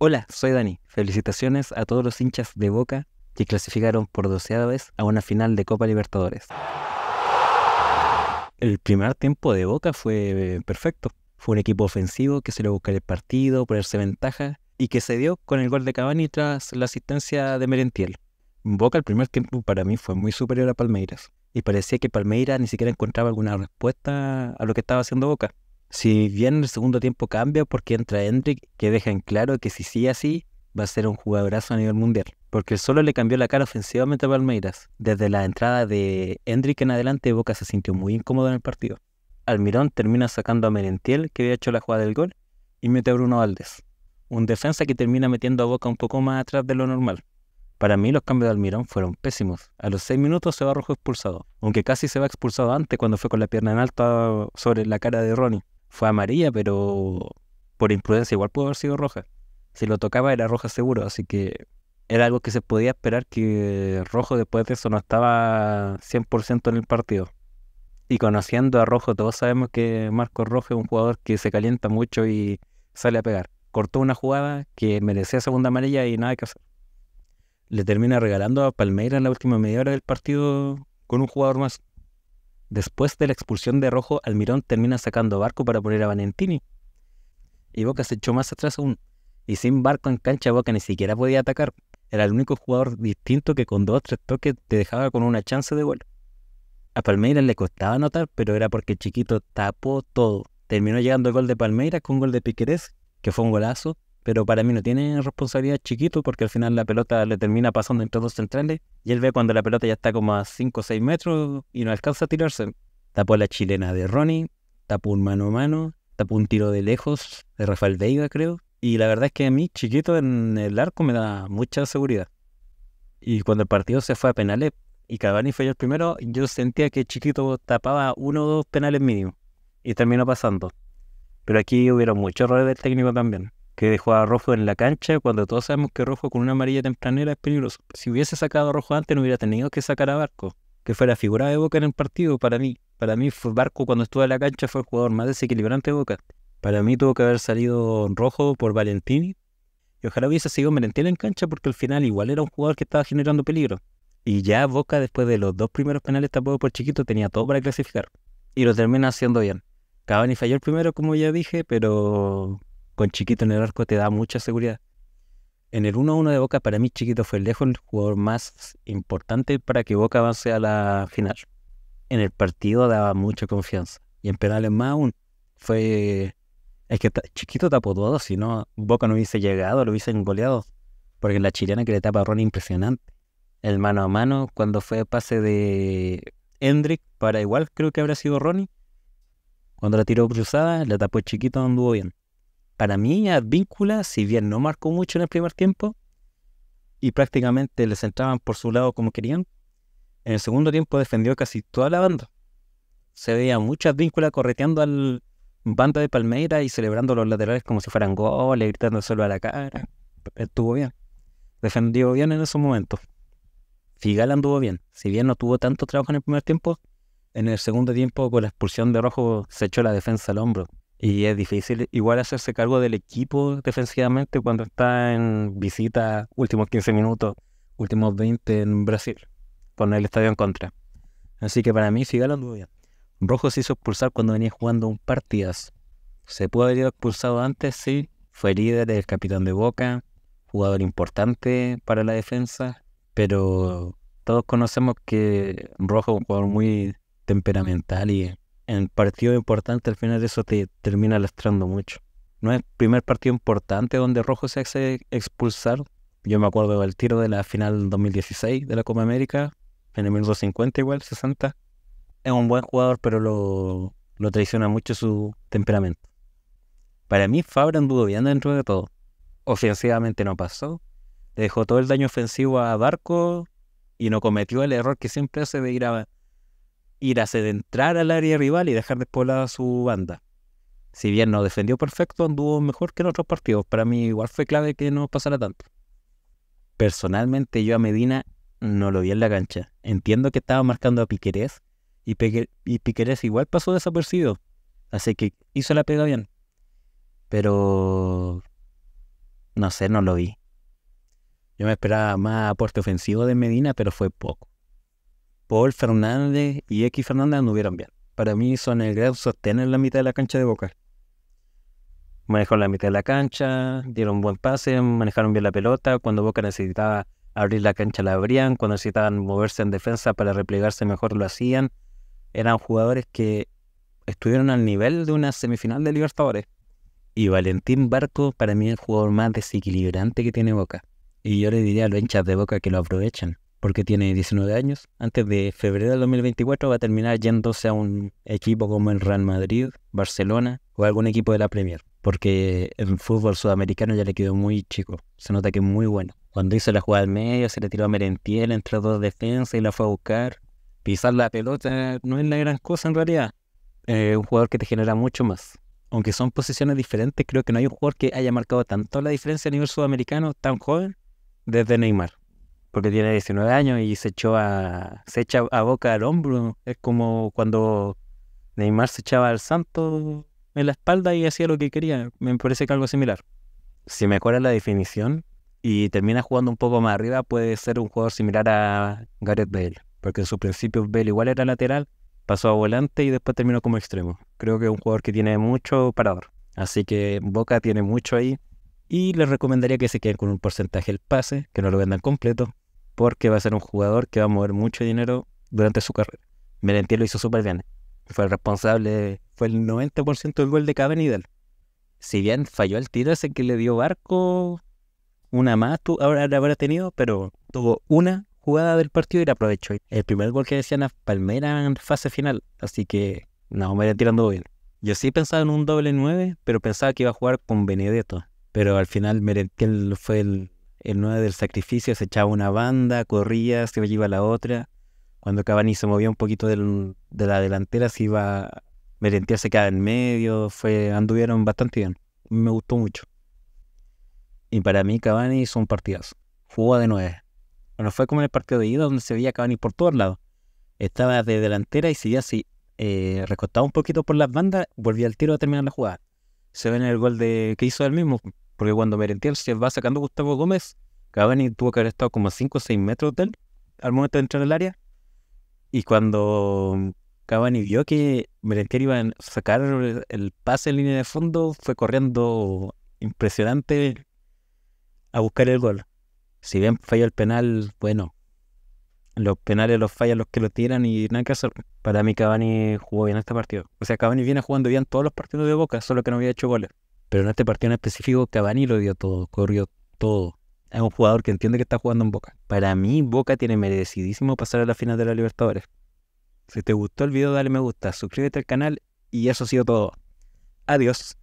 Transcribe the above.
Hola, soy Dani. Felicitaciones a todos los hinchas de Boca que clasificaron por doceada vez a una final de Copa Libertadores. El primer tiempo de Boca fue perfecto. Fue un equipo ofensivo que se le buscar el partido, ponerse ventaja y que se dio con el gol de Cavani tras la asistencia de Merentiel. Boca el primer tiempo para mí fue muy superior a Palmeiras y parecía que Palmeiras ni siquiera encontraba alguna respuesta a lo que estaba haciendo Boca. Si bien el segundo tiempo cambia porque entra Hendrick, que deja en claro que si sigue así, va a ser un jugadorazo a nivel mundial. Porque solo le cambió la cara ofensivamente a Palmeiras. Desde la entrada de Hendrick en adelante, Boca se sintió muy incómodo en el partido. Almirón termina sacando a Merentiel, que había hecho la jugada del gol, y mete a Bruno Valdés. Un defensa que termina metiendo a Boca un poco más atrás de lo normal. Para mí los cambios de Almirón fueron pésimos. A los seis minutos se va rojo expulsado, aunque casi se va expulsado antes cuando fue con la pierna en alta sobre la cara de Ronnie fue amarilla, pero por imprudencia igual pudo haber sido roja. Si lo tocaba era roja seguro, así que era algo que se podía esperar que Rojo después de eso no estaba 100% en el partido. Y conociendo a Rojo, todos sabemos que Marcos Rojo es un jugador que se calienta mucho y sale a pegar. Cortó una jugada que merecía segunda amarilla y nada que hacer. Le termina regalando a Palmeiras en la última media hora del partido con un jugador más. Después de la expulsión de Rojo, Almirón termina sacando barco para poner a Valentini. Y Boca se echó más atrás aún. Y sin barco en cancha, Boca ni siquiera podía atacar. Era el único jugador distinto que con dos o tres toques te dejaba con una chance de gol. A Palmeiras le costaba anotar, pero era porque Chiquito tapó todo. Terminó llegando el gol de Palmeiras con un gol de Piquerés, que fue un golazo, pero para mí no tiene responsabilidad chiquito porque al final la pelota le termina pasando entre dos centrales y él ve cuando la pelota ya está como a 5 o 6 metros y no alcanza a tirarse. Tapó la chilena de Ronnie, tapó un mano a mano, tapó un tiro de lejos de Rafael Veiga, creo. Y la verdad es que a mí, chiquito en el arco, me da mucha seguridad. Y cuando el partido se fue a penales y Cavani fue el primero, yo sentía que chiquito tapaba uno o dos penales mínimo y terminó pasando. Pero aquí hubieron muchos errores del técnico también que dejó a Rojo en la cancha cuando todos sabemos que Rojo con una amarilla tempranera es peligroso. Si hubiese sacado a Rojo antes no hubiera tenido que sacar a Barco, que fue la figura de Boca en el partido para mí. Para mí Barco cuando estuvo en la cancha fue el jugador más desequilibrante de Boca. Para mí tuvo que haber salido Rojo por Valentini y ojalá hubiese sido Valentini en cancha porque al final igual era un jugador que estaba generando peligro. Y ya Boca después de los dos primeros penales tapados por Chiquito tenía todo para clasificar y lo termina haciendo bien. Cavani falló el primero como ya dije, pero con Chiquito en el arco te da mucha seguridad. En el 1-1 de Boca, para mí Chiquito fue lejos el jugador más importante para que Boca avance a la final. En el partido daba mucha confianza. Y en penales más aún. Fue... Es que Chiquito tapó todo, si no, Boca no hubiese llegado, lo hubiesen goleado. Porque la chilena que le tapa a Ronnie, impresionante. El mano a mano, cuando fue pase de Hendrick para igual, creo que habrá sido Ronnie. Cuando la tiró cruzada, la tapó chiquito, anduvo bien para mí Advíncula, si bien no marcó mucho en el primer tiempo y prácticamente les entraban por su lado como querían, en el segundo tiempo defendió casi toda la banda. Se veía muchas Advíncula correteando al banda de Palmeiras y celebrando los laterales como si fueran goles, gritando solo a la cara. Estuvo bien. Defendió bien en esos momentos. Figal anduvo bien. Si bien no tuvo tanto trabajo en el primer tiempo, en el segundo tiempo con la expulsión de Rojo se echó la defensa al hombro. Y es difícil igual hacerse cargo del equipo defensivamente cuando está en visita últimos 15 minutos, últimos 20 en Brasil, con el estadio en contra. Así que para mí sigue la duda. Rojo se hizo expulsar cuando venía jugando un partidas. ¿Se puede haber ido expulsado antes? Sí. Fue líder, el capitán de Boca, jugador importante para la defensa, pero todos conocemos que Rojo es un jugador muy temperamental y en partido importante al final eso te termina lastrando mucho. No es el primer partido importante donde Rojo se hace expulsar. Yo me acuerdo del tiro de la final 2016 de la Copa América, en el minuto 50 igual, 60. Es un buen jugador, pero lo, lo traiciona mucho su temperamento. Para mí Fabra anduvo bien dentro de todo. Ofensivamente no pasó. Le dejó todo el daño ofensivo a Barco y no cometió el error que siempre hace de ir a, ir a sedentrar al área rival y dejar despoblada su banda. Si bien no defendió perfecto, anduvo mejor que en otros partidos. Para mí igual fue clave que no pasara tanto. Personalmente yo a Medina no lo vi en la cancha. Entiendo que estaba marcando a Piquerés y, y Piquerés igual pasó desapercibido. Así que hizo la pega bien. Pero no sé, no lo vi. Yo me esperaba más aporte ofensivo de Medina, pero fue poco. Paul Fernández y X Fernández anduvieron bien. Para mí son el gran sostener en la mitad de la cancha de Boca. Manejaron la mitad de la cancha, dieron buen pase, manejaron bien la pelota. Cuando Boca necesitaba abrir la cancha la abrían, cuando necesitaban moverse en defensa para replegarse mejor lo hacían. Eran jugadores que estuvieron al nivel de una semifinal de Libertadores. Y Valentín Barco para mí es el jugador más desequilibrante que tiene Boca. Y yo le diría a los hinchas de Boca que lo aprovechen porque tiene 19 años. Antes de febrero del 2024 va a terminar yéndose a un equipo como el Real Madrid, Barcelona o algún equipo de la Premier, porque en fútbol sudamericano ya le quedó muy chico. Se nota que es muy bueno. Cuando hizo la jugada al medio, se le tiró a Merentiel entre dos defensas y la fue a buscar. Pisar la pelota no es la gran cosa en realidad. es un jugador que te genera mucho más. Aunque son posiciones diferentes, creo que no hay un jugador que haya marcado tanto la diferencia a nivel sudamericano tan joven desde Neymar porque tiene 19 años y se echó a, echa a boca al hombro. Es como cuando Neymar se echaba al santo en la espalda y hacía lo que quería. Me parece que algo similar. Si me acuerdo la definición y termina jugando un poco más arriba, puede ser un jugador similar a Gareth Bale, porque en su principio Bale igual era lateral, pasó a volante y después terminó como extremo. Creo que es un jugador que tiene mucho parador. Así que Boca tiene mucho ahí y les recomendaría que se queden con un porcentaje del pase, que no lo vendan completo, porque va a ser un jugador que va a mover mucho dinero durante su carrera. Merentiel lo hizo súper bien. Fue el responsable, fue el 90% del gol de cada Nidal. Si bien falló el tiro ese que le dio Barco, una más tú ahora habrá tenido, pero tuvo una jugada del partido y la aprovechó. El primer gol que decían a Palmera en fase final, así que no, Merentiel tirando bien. Yo sí pensaba en un doble 9, pero pensaba que iba a jugar con Benedetto pero al final Merentiel fue el, el 9 del sacrificio, se echaba una banda, corría, se iba a la otra. Cuando Cavani se movía un poquito de la delantera, se iba Merentiel se quedaba en medio, fue, anduvieron bastante bien. Me gustó mucho. Y para mí Cavani hizo un partidazo. Jugó de nueve. Bueno, fue como en el partido de ida donde se veía Cavani por todos lados. Estaba de delantera y seguía así eh, recostaba un poquito por las bandas, volvía al tiro a terminar la jugada. Se ve en el gol que hizo él mismo, porque cuando Merentiel se va sacando Gustavo Gómez, Cavani tuvo que haber estado como 5 o 6 metros de él al momento de entrar el área. Y cuando mm, Cavani vio que Merentiel iba a sacar el pase en línea de fondo, fue corriendo impresionante a buscar el gol. Si bien falló el penal, bueno, los penales los fallan los que lo tiran y nada que hacer. Para mí Cavani jugó bien este partido. O sea, Cavani viene jugando bien todos los partidos de Boca, solo que no había hecho goles. Pero en este partido en específico, Cavani lo dio todo, corrió todo. Es un jugador que entiende que está jugando en Boca. Para mí, Boca tiene merecidísimo pasar a la final de la Libertadores. Si te gustó el video, dale me gusta, suscríbete al canal y eso ha sido todo. Adiós.